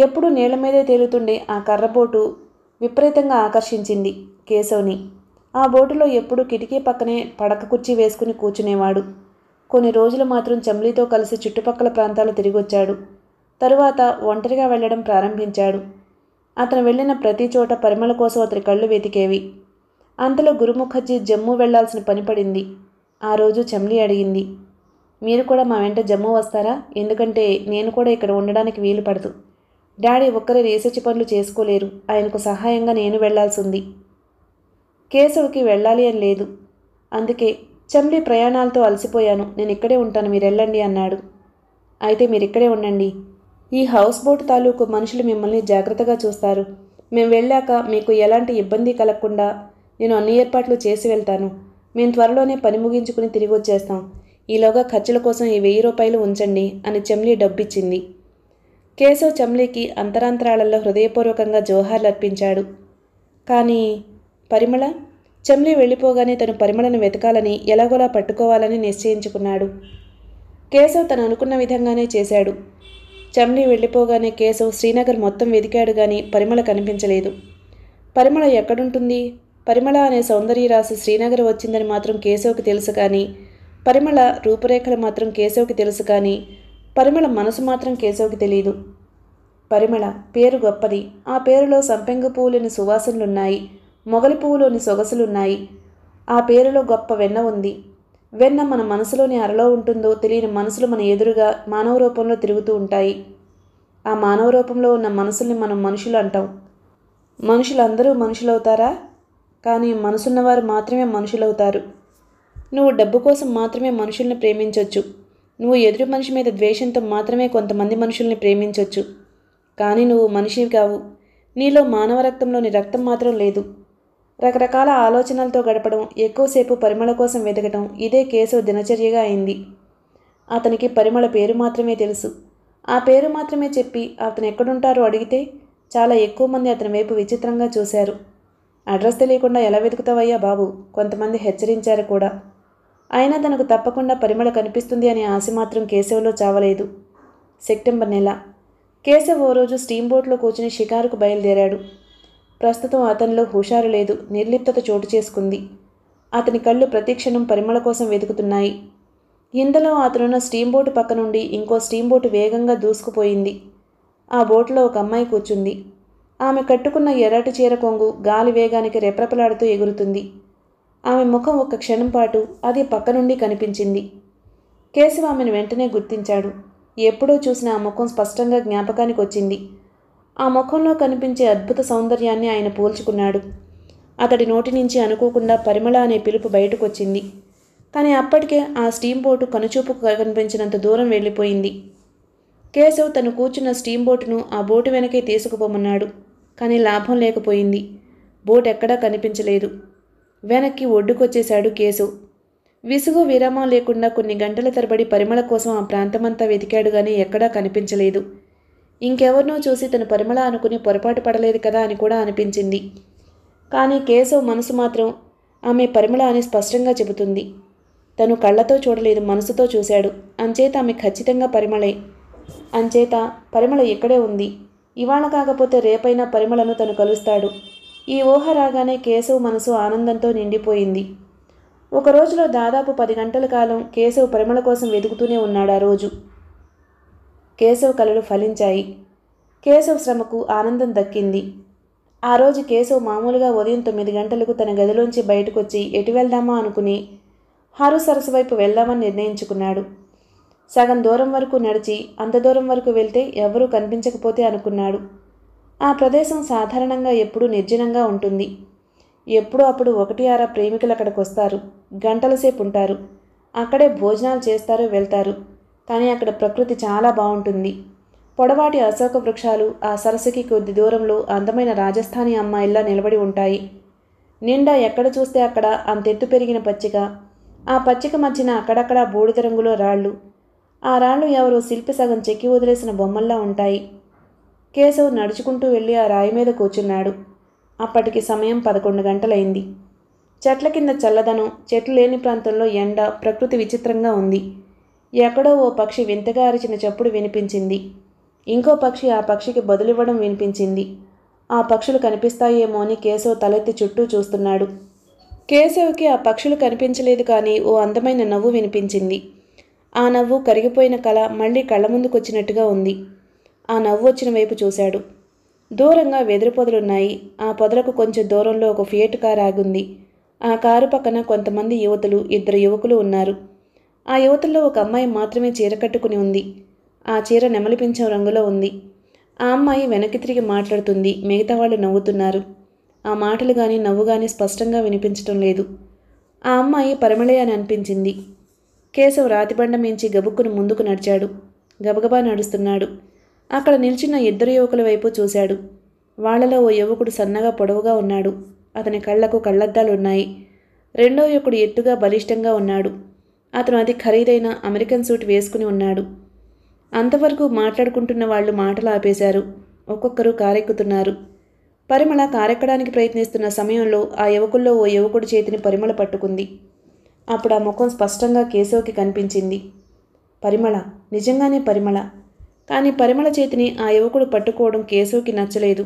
ఎప్పుడు నీళ్ల మీదే తేలుతుండే ఆ కర్రబోటు విపరీతంగా ఆకర్షించింది కేశవ్ని ఆ బోటులో ఎప్పుడు కిటికీ పక్కనే పడక కుర్చీ వేసుకుని కూర్చునేవాడు కొన్ని రోజులు మాత్రం చెమ్లీతో కలిసి చుట్టుపక్కల ప్రాంతాలు తిరిగొచ్చాడు తరువాత ఒంటరిగా వెళ్లడం ప్రారంభించాడు అతను వెళ్ళిన ప్రతి చోట పరిమళ కోసం అతని కళ్ళు వెతికేవి అంతలో గురుముఖర్జీ జమ్మూ వెళ్లాల్సిన పని పడింది ఆ రోజు చమ్లీ అడిగింది మీరు కూడా మా వెంట జమ్మూ వస్తారా ఎందుకంటే నేను కూడా ఇక్కడ ఉండడానికి వీలు పడదు డాడీ ఒక్కరే రీసెర్చ్ పనులు చేసుకోలేరు ఆయనకు సహాయంగా నేను వెళ్లాల్సింది కేశవ్కి వెళ్ళాలి అని లేదు అందుకే చమ్లి ప్రయాణాలతో అలసిపోయాను నేను ఇక్కడే ఉంటాను మీరు వెళ్ళండి అన్నాడు అయితే మీరు ఇక్కడే ఉండండి ఈ హౌస్ బోట్ తాలూకు మనుషులు మిమ్మల్ని జాగ్రత్తగా చూస్తారు మేము వెళ్ళాక మీకు ఎలాంటి ఇబ్బంది కలగకుండా నేను అన్ని ఏర్పాట్లు చేసి వెళ్తాను మేము త్వరలోనే పని ముగించుకుని తిరిగి వచ్చేస్తాం ఈలోగా ఖర్చుల కోసం ఈ వెయ్యి రూపాయలు ఉంచండి అని చెమ్లీ డబ్బిచ్చింది కేశవ్ చెమ్లీకి అంతరాంతరాలలో హృదయపూర్వకంగా జోహార్లు అర్పించాడు కానీ పరిమళ చెమ్లి వెళ్ళిపోగానే తను పరిమళను వెతకాలని ఎలాగోలా పట్టుకోవాలని నిశ్చయించుకున్నాడు కేశవ్ తను అనుకున్న విధంగానే చేశాడు చమ్లి వెళ్ళిపోగానే కేశవ్ శ్రీనగర్ మొత్తం వెతికాడు కానీ పరిమళ కనిపించలేదు పరిమళ ఎక్కడుంటుంది పరిమళ అనే సౌందర్యరాశి శ్రీనగర్ వచ్చిందని మాత్రం కేశవ్కి తెలుసు కానీ పరిమళ రూపురేఖలు మాత్రం కేశవ్కి తెలుసు కానీ పరిమళ మనసు మాత్రం కేశవ్కి తెలియదు పరిమళ పేరు గొప్పది ఆ పేరులో సంపెంగ పువ్వులోని సువాసనలున్నాయి మొగలి పువ్వులోని సొగసులున్నాయి ఆ పేరులో గొప్ప వెన్న ఉంది వెన్న మన మనసులోని అరలో ఉంటుందో తెలియని మనసులు మన ఎదురుగా మానవ రూపంలో తిరుగుతూ ఉంటాయి ఆ మానవ రూపంలో ఉన్న మనసుల్ని మనం మనుషులు అంటాం మనుషులందరూ మనుషులవుతారా కానీ మనసున్నవారు మాత్రమే మనుషులవుతారు నువ్వు డబ్బు కోసం మాత్రమే మనుషుల్ని ప్రేమించవచ్చు నువ్వు ఎదురు మనిషి మీద ద్వేషంతో మాత్రమే కొంతమంది మనుషుల్ని ప్రేమించవచ్చు కానీ నువ్వు మనిషివి కావు నీలో మానవ రక్తంలోని రక్తం మాత్రం లేదు రకరకాల ఆలోచనలతో గడపడం ఎక్కువసేపు పరిమళ కోసం వెతకడం ఇదే కేసు దినచర్యగా అయింది అతనికి పరిమళ పేరు మాత్రమే తెలుసు ఆ పేరు మాత్రమే చెప్పి అతను ఎక్కడుంటారో అడిగితే చాలా ఎక్కువ మంది అతని వైపు విచిత్రంగా చూశారు అడ్రస్ తెలియకుండా ఎలా వెతుకుతావయ్యా బాబు కొంతమంది హెచ్చరించారు కూడా అయినా తనకు తప్పకుండా పరిమళ కనిపిస్తుంది అనే ఆశ మాత్రం కేశవ్లో చావలేదు సెప్టెంబర్ నెల కేశవ్ ఓ రోజు స్టీమ్ బోట్లో కూర్చుని షికారుకు బయలుదేరాడు ప్రస్తుతం అతనిలో హుషారు లేదు నిర్లిప్తత చోటు చేసుకుంది అతని కళ్ళు ప్రతిక్షణం పరిమళ కోసం వెతుకుతున్నాయి ఇందులో అతనున్న స్టీమ్ బోటు పక్క నుండి ఇంకో స్టీమ్ బోటు వేగంగా దూసుకుపోయింది ఆ బోట్లో ఒక అమ్మాయి కూర్చుంది ఆమె కట్టుకున్న ఎర్రటి చీర కొంగు గాలి వేగానికి రెప్రపలాడుతూ ఎగురుతుంది ఆమె ముఖం ఒక క్షణం పాటు అది పక్క నుండి కనిపించింది కేశవ ఆమెను వెంటనే గుర్తించాడు ఎప్పుడో చూసిన ఆ ముఖం స్పష్టంగా జ్ఞాపకానికి వచ్చింది ఆ ముఖంలో కనిపించే అద్భుత సౌందర్యాన్ని ఆయన పోల్చుకున్నాడు అతడి నోటి నుంచి అనుకోకుండా పరిమళ అనే పిలుపు బయటకొచ్చింది కానీ అప్పటికే ఆ స్టీమ్ బోటు కనుచూపు కనిపించినంత దూరం వెళ్ళిపోయింది కేశవ్ తను కూర్చున్న స్టీమ్ బోటును ఆ బోటు వెనకే తీసుకుపోమన్నాడు కానీ లాభం లేకపోయింది బోట్ ఎక్కడా కనిపించలేదు వెనక్కి ఒడ్డుకొచ్చేశాడు కేసు విసుగు విరామం లేకుండా కొన్ని గంటల తరబడి పరిమళ కోసం ఆ ప్రాంతమంతా వెతికాడు కానీ ఎక్కడా కనిపించలేదు ఇంకెవరినో చూసి తను పరిమళ అనుకుని పొరపాటు పడలేదు కదా అని కూడా అనిపించింది కానీ కేశవ్ మనసు మాత్రం ఆమె పరిమళ అని స్పష్టంగా చెబుతుంది తను కళ్ళతో చూడలేదు మనసుతో చూశాడు అంచేత ఆమె ఖచ్చితంగా పరిమళే అంచేత పరిమళ ఇక్కడే ఉంది ఇవాళ కాకపోతే రేపైనా పరిమళను తను కలుస్తాడు ఈ ఊహ రాగానే కేశవ్ మనసు ఆనందంతో నిండిపోయింది ఒక రోజులో దాదాపు పది గంటల కాలం కేశవ్ పరిమళ కోసం వెతుకుతూనే ఉన్నాడు ఆ రోజు కేశవ్ కలలు ఫలించాయి కేశవ్ శ్రమకు ఆనందం దక్కింది ఆ రోజు కేశవ్ మామూలుగా ఉదయం తొమ్మిది గంటలకు తన గదిలోంచి బయటకొచ్చి ఎటు వెళ్దామా అనుకుని హారు సరస్సు వైపు వెళ్దామని నిర్ణయించుకున్నాడు సగం దూరం వరకు నడిచి అంత దూరం వరకు వెళ్తే ఎవరూ కనిపించకపోతే అనుకున్నాడు ఆ ప్రదేశం సాధారణంగా ఎప్పుడూ నిర్జనంగా ఉంటుంది ఎప్పుడూ అప్పుడు ఒకటి ఆర ప్రేమికులు అక్కడికి వస్తారు గంటల సేపు ఉంటారు అక్కడే భోజనాలు చేస్తారు వెళ్తారు కానీ అక్కడ ప్రకృతి చాలా బాగుంటుంది పొడవాటి అశోక వృక్షాలు ఆ సరస్సుకి కొద్ది దూరంలో అందమైన రాజస్థానీ అమ్మాయిల్లా నిలబడి ఉంటాయి నిండా ఎక్కడ చూస్తే అక్కడ అంతెత్తు పెరిగిన పచ్చిక ఆ పచ్చిక మధ్యన అక్కడక్కడ బూడిద రంగులో రాళ్ళు ఆ రాళ్ళు ఎవరో శిల్పి సగం చెక్కి వదిలేసిన బొమ్మల్లా ఉంటాయి కేశవ్ నడుచుకుంటూ వెళ్ళి ఆ రాయి మీద కూర్చున్నాడు అప్పటికి సమయం పదకొండు గంటలైంది చెట్ల కింద చల్లదనం చెట్లు లేని ప్రాంతంలో ఎండ ప్రకృతి విచిత్రంగా ఉంది ఎక్కడో ఓ పక్షి వింతగా అరిచిన చప్పుడు వినిపించింది ఇంకో పక్షి ఆ పక్షికి బదులివ్వడం వినిపించింది ఆ పక్షులు కనిపిస్తాయేమో అని కేశవ్ తలెత్తి చుట్టూ చూస్తున్నాడు కేశవ్కి ఆ పక్షులు కనిపించలేదు కానీ ఓ అందమైన నవ్వు వినిపించింది ఆ నవ్వు కరిగిపోయిన కళ మళ్ళీ కళ్ళ ముందుకొచ్చినట్టుగా ఉంది ఆ నవ్వు వచ్చిన వైపు చూశాడు దూరంగా వెదురు పొదలున్నాయి ఆ పొదలకు కొంచెం దూరంలో ఒక ఫియట్ కార్ ఆగుంది ఆ కారు పక్కన కొంతమంది యువతులు ఇద్దరు యువకులు ఉన్నారు ఆ యువతుల్లో ఒక అమ్మాయి మాత్రమే చీర కట్టుకుని ఉంది ఆ చీర నెమలిపించే రంగులో ఉంది ఆ అమ్మాయి వెనక్కి తిరిగి మాట్లాడుతుంది మిగతా వాళ్ళు నవ్వుతున్నారు ఆ మాటలు కానీ నవ్వు కానీ స్పష్టంగా వినిపించటం లేదు ఆ అమ్మాయి పరమళయ అని అనిపించింది కేశవ్ రాతిబండ మించి గబుక్కును ముందుకు నడిచాడు గబగబా నడుస్తున్నాడు అక్కడ నిల్చున్న ఇద్దరు యువకుల వైపు చూశాడు వాళ్లలో ఓ యువకుడు సన్నగా పొడవుగా ఉన్నాడు అతని కళ్లకు ఉన్నాయి రెండో యువకుడు ఎత్తుగా బలిష్టంగా ఉన్నాడు అతను అది ఖరీదైన అమెరికన్ సూట్ వేసుకుని ఉన్నాడు అంతవరకు మాట్లాడుకుంటున్న వాళ్ళు మాటలు ఆపేశారు ఒక్కొక్కరు కారెక్కుతున్నారు పరిమళ కారెక్కడానికి ప్రయత్నిస్తున్న సమయంలో ఆ యువకుల్లో ఓ యువకుడి చేతిని పరిమళ పట్టుకుంది అప్పుడు ఆ ముఖం స్పష్టంగా కేశవ్కి కనిపించింది పరిమళ నిజంగానే పరిమళ కానీ పరిమళ చేతిని ఆ యువకుడు పట్టుకోవడం కేశవ్కి నచ్చలేదు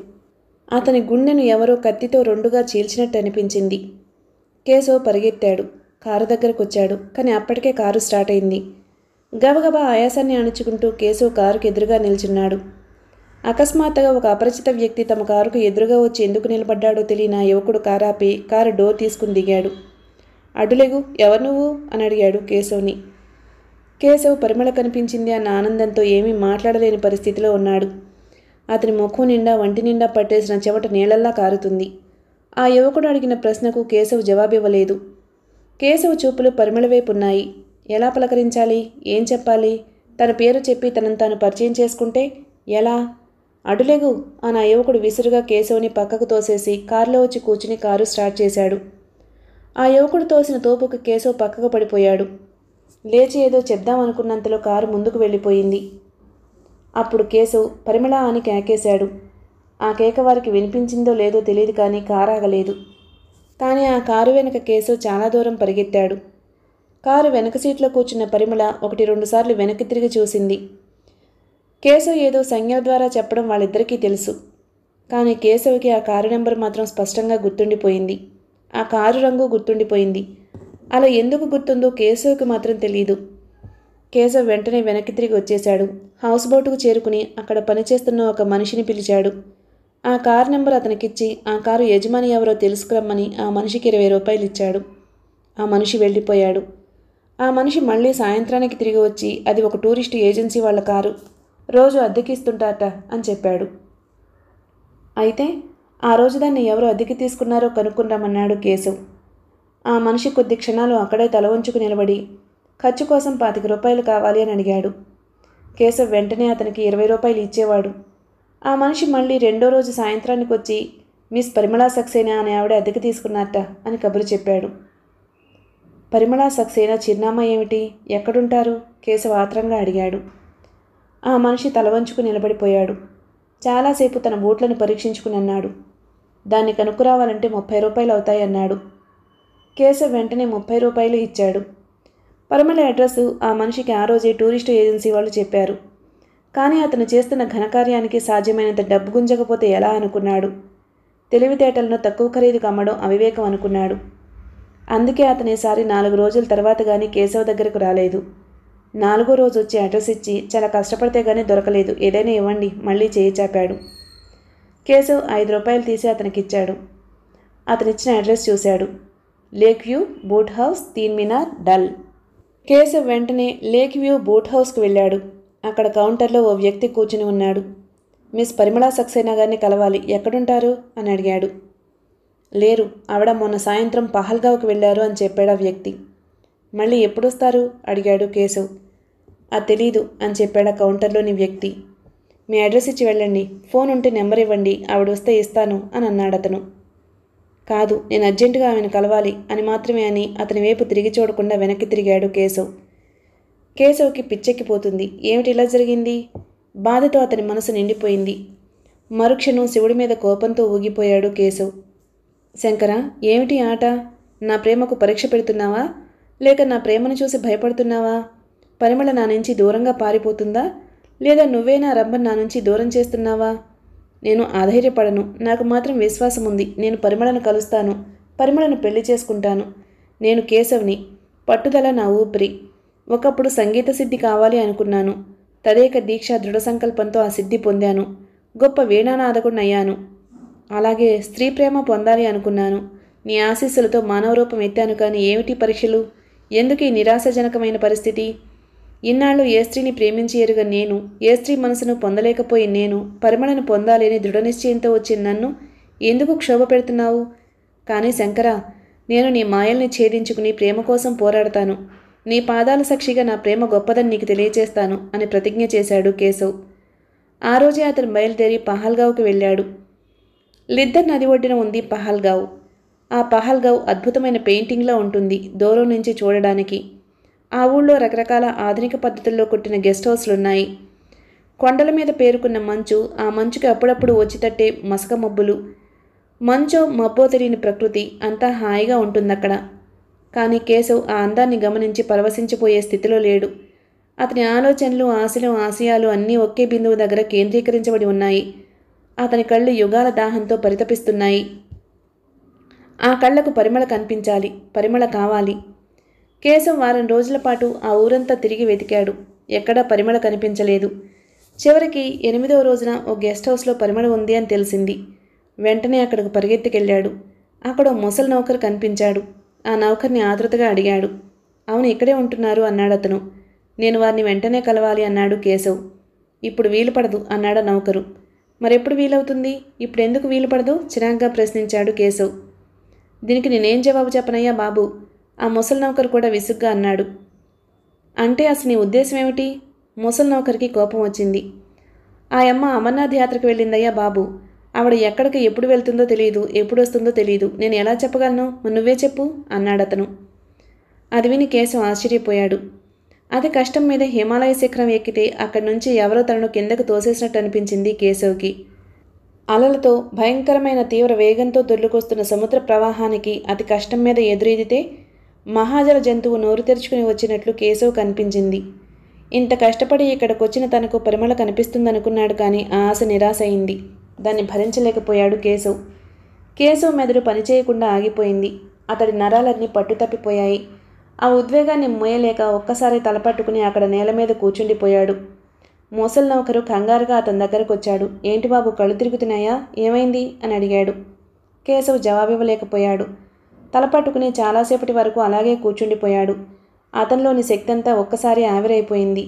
అతని గుండెను ఎవరో కత్తితో రెండుగా చీల్చినట్టు అనిపించింది కేశవ్ పరిగెత్తాడు కారు దగ్గరకు వచ్చాడు కానీ అప్పటికే కారు స్టార్ట్ అయింది గబగబా ఆయాసాన్ని అణుచుకుంటూ కేశవ్ కారుకు ఎదురుగా నిల్చున్నాడు అకస్మాత్తుగా ఒక అపరిచిత వ్యక్తి తమ కారుకు ఎదురుగా వచ్చి ఎందుకు నిలబడ్డాడో తెలియన యువకుడు కారాపి కారు డోర్ తీసుకుని దిగాడు అడ్డులేగు ఎవరు నువ్వు అని అడిగాడు కేశవ్ని కేశవ్ పరిమళ కనిపించింది అన్న ఆనందంతో ఏమీ మాట్లాడలేని పరిస్థితిలో ఉన్నాడు అతని ముఖం నిండా వంటి నిండా పట్టేసిన చెమట నీళ్లల్లా కారుతుంది ఆ యువకుడు అడిగిన ప్రశ్నకు కేశవ్ జవాబివ్వలేదు కేశవ్ చూపులు పరిమళ వైపు ఉన్నాయి ఎలా పలకరించాలి ఏం చెప్పాలి తన పేరు చెప్పి తనను తాను పరిచయం చేసుకుంటే ఎలా అడులేగు అని ఆ యువకుడు విసురుగా కేశవ్ని పక్కకు తోసేసి కారులో వచ్చి కూర్చుని కారు స్టార్ట్ చేశాడు ఆ యువకుడు తోసిన తోపుకు కేశవ్ పక్కకు పడిపోయాడు లేచి ఏదో చెప్దాం అనుకున్నంతలో కారు ముందుకు వెళ్ళిపోయింది అప్పుడు కేశవ్ పరిమళ అని కేకేశాడు ఆ కేక వారికి వినిపించిందో లేదో తెలియదు కానీ కారు ఆగలేదు కానీ ఆ కారు వెనుక కేశవ్ చాలా దూరం పరిగెత్తాడు కారు వెనక సీట్లో కూర్చున్న పరిమళ ఒకటి రెండుసార్లు వెనక్కి తిరిగి చూసింది కేశవ్ ఏదో సంజ్ఞల ద్వారా చెప్పడం వాళ్ళిద్దరికీ తెలుసు కానీ కేశవ్కి ఆ కారు నెంబర్ మాత్రం స్పష్టంగా గుర్తుండిపోయింది ఆ కారు రంగు గుర్తుండిపోయింది అలా ఎందుకు గుర్తుందో కేశవ్కి మాత్రం తెలియదు కేశవ్ వెంటనే వెనక్కి తిరిగి వచ్చేశాడు హౌస్ బోటుకు చేరుకుని అక్కడ పనిచేస్తున్న ఒక మనిషిని పిలిచాడు ఆ కారు నెంబర్ అతనికిచ్చి ఆ కారు యజమాని ఎవరో తెలుసుకురమ్మని ఆ మనిషికి ఇరవై రూపాయలు ఇచ్చాడు ఆ మనిషి వెళ్ళిపోయాడు ఆ మనిషి మళ్ళీ సాయంత్రానికి తిరిగి వచ్చి అది ఒక టూరిస్ట్ ఏజెన్సీ వాళ్ళ కారు రోజు అద్దెకిస్తుంటారట అని చెప్పాడు అయితే ఆ రోజు దాన్ని ఎవరు అద్దెకి తీసుకున్నారో కనుక్కుందామన్నాడు కేశవ్ ఆ మనిషి కొద్ది క్షణాలు అక్కడే తల ఉంచుకు నిలబడి ఖర్చు కోసం పాతిక రూపాయలు కావాలి అని అడిగాడు కేశవ్ వెంటనే అతనికి ఇరవై రూపాయలు ఇచ్చేవాడు ఆ మనిషి మళ్ళీ రెండో రోజు సాయంత్రానికి వచ్చి మిస్ పరిమళా సక్సేనా అనే ఆవిడ అద్దెకి తీసుకున్నట్ట అని కబురు చెప్పాడు పరిమళా సక్సేనా చిరునామా ఏమిటి ఎక్కడుంటారు కేశవ ఆత్రంగా అడిగాడు ఆ మనిషి తల వంచుకు నిలబడిపోయాడు చాలాసేపు తన బూట్లను పరీక్షించుకుని అన్నాడు దాన్ని కనుక్కురావాలంటే ముప్పై రూపాయలు అవుతాయన్నాడు కేశవ్ వెంటనే ముప్పై రూపాయలు ఇచ్చాడు పరమల అడ్రస్ ఆ మనిషికి ఆ రోజే టూరిస్టు ఏజెన్సీ వాళ్ళు చెప్పారు కానీ అతను చేస్తున్న ఘనకార్యానికి సాధ్యమైనంత డబ్బు గుంజకపోతే ఎలా అనుకున్నాడు తెలివితేటలను తక్కువ ఖరీదుకు అమ్మడం అవివేకం అనుకున్నాడు అందుకే అతనేసారి నాలుగు రోజుల తర్వాత కానీ కేశవ దగ్గరకు రాలేదు నాలుగో రోజు వచ్చి అడ్రస్ ఇచ్చి చాలా కష్టపడితే కానీ దొరకలేదు ఏదైనా ఇవ్వండి మళ్ళీ చేయి చాపాడు కేశవ్ ఐదు రూపాయలు తీసి అతనికిచ్చాడు అతనిచ్చిన అడ్రస్ చూశాడు lake view boat house Minar Dal Keshav వెంటనే లేక్ వ్యూ బూట్ హౌస్కు వెళ్ళాడు అక్కడ కౌంటర్లో ఓ వ్యక్తి కూర్చుని ఉన్నాడు మిస్ పరిమళా సక్సేనా గారిని కలవాలి ఎక్కడుంటారు అని అడిగాడు లేరు ఆవిడ మొన్న సాయంత్రం పహల్గావ్కి వెళ్ళారు అని చెప్పాడు ఆ వ్యక్తి మళ్ళీ ఎప్పుడొస్తారు అడిగాడు కేశవ్ అది తెలీదు అని చెప్పాడు కౌంటర్లోని వ్యక్తి మీ అడ్రస్ ఇచ్చి వెళ్ళండి ఫోన్ ఉంటే నెంబర్ ఇవ్వండి ఆవిడ వస్తే ఇస్తాను అని అన్నాడు అతను కాదు నేను అర్జెంటుగా ఆమెను కలవాలి అని మాత్రమే అని అతని వైపు తిరిగి చూడకుండా వెనక్కి తిరిగాడు కేశవ్ కేశవ్కి పిచ్చెక్కిపోతుంది ఏమిటి ఇలా జరిగింది బాధతో అతని మనసు నిండిపోయింది మరుక్షణం శివుడి మీద కోపంతో ఊగిపోయాడు కేశవ్ శంకర ఏమిటి ఆట నా ప్రేమకు పరీక్ష పెడుతున్నావా లేక నా ప్రేమను చూసి భయపడుతున్నావా పరిమళ నా నుంచి దూరంగా పారిపోతుందా లేదా నువ్వే నా రబ్బర్ నా నుంచి దూరం చేస్తున్నావా నేను ఆధైర్యపడను నాకు మాత్రం విశ్వాసం ఉంది నేను పరిమళను కలుస్తాను పరిమళను పెళ్లి చేసుకుంటాను నేను కేశవ్ని పట్టుదల నా ఊపిరి ఒకప్పుడు సంగీత సిద్ధి కావాలి అనుకున్నాను తదేక దీక్ష దృఢ సంకల్పంతో ఆ సిద్ధి పొందాను గొప్ప వీణానాదకుడినయ్యాను అలాగే స్త్రీ ప్రేమ పొందాలి అనుకున్నాను నీ ఆశీస్సులతో మానవ రూపం ఎత్తాను కానీ ఏమిటి పరీక్షలు ఎందుకు ఈ నిరాశజనకమైన పరిస్థితి ఇన్నాళ్ళు ఏ స్త్రీని ప్రేమించి ఎరుగ నేను ఏ స్త్రీ మనసును పొందలేకపోయి నేను పరిమళను పొందాలని దృఢనిశ్చయంతో వచ్చిన నన్ను ఎందుకు క్షోభ పెడుతున్నావు కానీ శంకరా నేను నీ మాయల్ని ఛేదించుకుని ప్రేమ కోసం పోరాడతాను నీ పాదాల సాక్షిగా నా ప్రేమ గొప్పదని నీకు తెలియచేస్తాను అని ప్రతిజ్ఞ చేశాడు కేశవ్ ఆ రోజే అతను బయలుదేరి పహల్గావ్కి వెళ్ళాడు లిద్దర్ నది ఒడ్డున ఉంది పహల్గావ్ ఆ పహల్గావ్ అద్భుతమైన పెయింటింగ్లో ఉంటుంది దూరం నుంచి చూడడానికి ఆ ఊళ్ళో రకరకాల ఆధునిక పద్ధతుల్లో కుట్టిన గెస్ట్ హౌస్లున్నాయి కొండల మీద పేరుకున్న మంచు ఆ మంచుకి అప్పుడప్పుడు వచ్చి తట్టే మసక మబ్బులు మంచో మబ్బో తెలియని ప్రకృతి అంతా హాయిగా ఉంటుందక్కడ కానీ కేశవ్ ఆ అందాన్ని గమనించి పరవశించిపోయే స్థితిలో లేడు అతని ఆలోచనలు ఆశలు ఆశయాలు అన్నీ ఒకే బిందువు దగ్గర కేంద్రీకరించబడి ఉన్నాయి అతని కళ్ళు యుగాల దాహంతో పరితపిస్తున్నాయి ఆ కళ్ళకు పరిమళ కనిపించాలి పరిమళ కావాలి కేశం వారం రోజుల పాటు ఆ ఊరంతా తిరిగి వెతికాడు ఎక్కడా పరిమళ కనిపించలేదు చివరికి ఎనిమిదవ రోజున ఓ గెస్ట్ హౌస్లో పరిమళ ఉంది అని తెలిసింది వెంటనే అక్కడికి పరిగెత్తికెళ్ళాడు అక్కడ ముసలి నౌకరు కనిపించాడు ఆ నౌకర్ని ఆతృతగా అడిగాడు అవును ఇక్కడే ఉంటున్నారు అన్నాడు అతను నేను వారిని వెంటనే కలవాలి అన్నాడు కేశవ్ ఇప్పుడు వీలు పడదు అన్నాడు నౌకరు మరెప్పుడు వీలవుతుంది ఇప్పుడు ఎందుకు వీలు పడదు చిరాగ్గా ప్రశ్నించాడు కేశవ్ దీనికి నేనేం జవాబు చెప్పనయ్యా బాబు ఆ ముసలి నౌకరు కూడా విసుగ్గా అన్నాడు అంటే అసలు నీ ఉద్దేశం ఏమిటి ముసలి నౌకరికి కోపం వచ్చింది ఆ అమ్మ అమర్నాథ్ యాత్రకు వెళ్ళిందయ్యా బాబు ఆవిడ ఎక్కడికి ఎప్పుడు వెళ్తుందో తెలియదు ఎప్పుడు వస్తుందో తెలియదు నేను ఎలా చెప్పగలను నువ్వే చెప్పు అన్నాడతను అది విని కేశం ఆశ్చర్యపోయాడు అది కష్టం మీద హిమాలయ శిఖరం ఎక్కితే అక్కడి నుంచి ఎవరో తనను కిందకు తోసేసినట్టు అనిపించింది కేశవ్కి అలలతో భయంకరమైన తీవ్ర వేగంతో దొర్లుకొస్తున్న సముద్ర ప్రవాహానికి అతి కష్టం మీద ఎదురెదితే మహాజల జంతువు నోరు తెరుచుకుని వచ్చినట్లు కేశవ్ కనిపించింది ఇంత కష్టపడి ఇక్కడికొచ్చిన తనకు పరిమళ కనిపిస్తుందనుకున్నాడు కానీ ఆ ఆశ నిరాశ అయింది దాన్ని భరించలేకపోయాడు కేశవ్ కేశవ్ మెదడు పనిచేయకుండా ఆగిపోయింది అతడి నరాలన్నీ పట్టుతప్పిపోయాయి ఆ ఉద్వేగాన్ని మోయలేక ఒక్కసారి తలపట్టుకుని అక్కడ నేల మీద కూర్చుండిపోయాడు నౌకరు కంగారుగా అతని దగ్గరకు వచ్చాడు ఏంటి బాబు కళ్ళు తిరుగుతున్నాయా ఏమైంది అని అడిగాడు కేశవ్ జవాబివ్వలేకపోయాడు తలపట్టుకుని చాలాసేపటి వరకు అలాగే కూర్చుండిపోయాడు అతనిలోని శక్తంతా ఒక్కసారి ఆవిరైపోయింది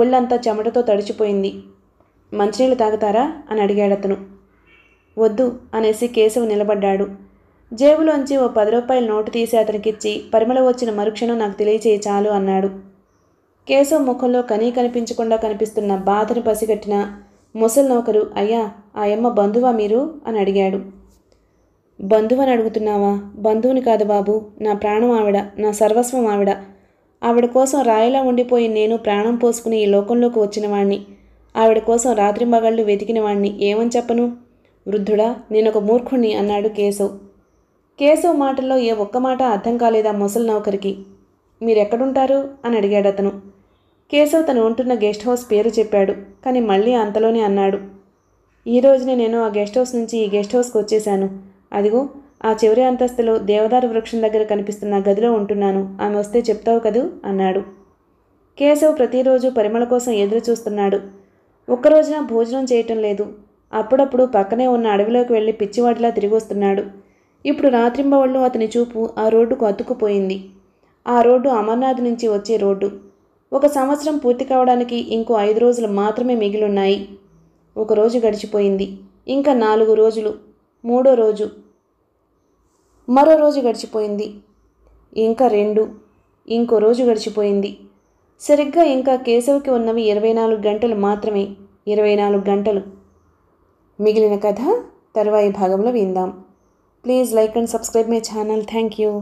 ఒళ్ళంతా చెమటతో తడిచిపోయింది మంచినీళ్ళు తాగుతారా అని అడిగాడు అతను వద్దు అనేసి కేశవ్ నిలబడ్డాడు జేబులోంచి ఓ పది రూపాయల నోటు తీసి అతనికిచ్చి పరిమళ వచ్చిన మరుక్షణం నాకు తెలియచేయి చాలు అన్నాడు కేశవ్ ముఖంలో కనీ కనిపించకుండా కనిపిస్తున్న బాధను పసిగట్టిన ముసలినొకరు అయ్యా ఆ యమ్మ బంధువా మీరు అని అడిగాడు అని అడుగుతున్నావా బంధువుని కాదు బాబు నా ప్రాణం ఆవిడ నా సర్వస్వం ఆవిడ ఆవిడ కోసం రాయిలా ఉండిపోయి నేను ప్రాణం పోసుకుని ఈ లోకంలోకి వచ్చినవాణ్ణి ఆవిడ కోసం రాత్రి మగళ్ళు వెతికినవాణ్ణి ఏమని చెప్పను వృద్ధుడా నేనొక మూర్ఖుణ్ణి అన్నాడు కేశవ్ కేశవ్ మాటల్లో ఏ ఒక్క మాట అర్థం కాలేదా ముసలి నౌకరికి మీరెక్కడుంటారు అని అడిగాడు అతను కేశవ్ తను ఉంటున్న గెస్ట్ హౌస్ పేరు చెప్పాడు కానీ మళ్ళీ అంతలోనే అన్నాడు ఈ రోజునే నేను ఆ గెస్ట్ హౌస్ నుంచి ఈ గెస్ట్ హౌస్కి వచ్చేశాను అదిగో ఆ చివరి అంతస్తులో దేవదారు వృక్షం దగ్గర కనిపిస్తున్న గదిలో ఉంటున్నాను ఆమె వస్తే చెప్తావు కదూ అన్నాడు కేశవ్ ప్రతిరోజు పరిమళ కోసం ఎదురు చూస్తున్నాడు ఒక్కరోజున భోజనం చేయటం లేదు అప్పుడప్పుడు పక్కనే ఉన్న అడవిలోకి వెళ్ళి పిచ్చివాడిలా తిరిగి వస్తున్నాడు ఇప్పుడు రాత్రింబవళ్ళు అతని చూపు ఆ రోడ్డుకు అతుక్కుపోయింది ఆ రోడ్డు అమర్నాథ్ నుంచి వచ్చే రోడ్డు ఒక సంవత్సరం పూర్తి కావడానికి ఇంకో ఐదు రోజులు మాత్రమే మిగిలున్నాయి ఒకరోజు గడిచిపోయింది ఇంకా నాలుగు రోజులు మూడో రోజు మరో రోజు గడిచిపోయింది ఇంకా రెండు ఇంకో రోజు గడిచిపోయింది సరిగ్గా ఇంకా కేశవకి ఉన్నవి ఇరవై నాలుగు గంటలు మాత్రమే ఇరవై నాలుగు గంటలు మిగిలిన కథ తర్వాయి భాగంలో విందాం please like and subscribe my channel thank you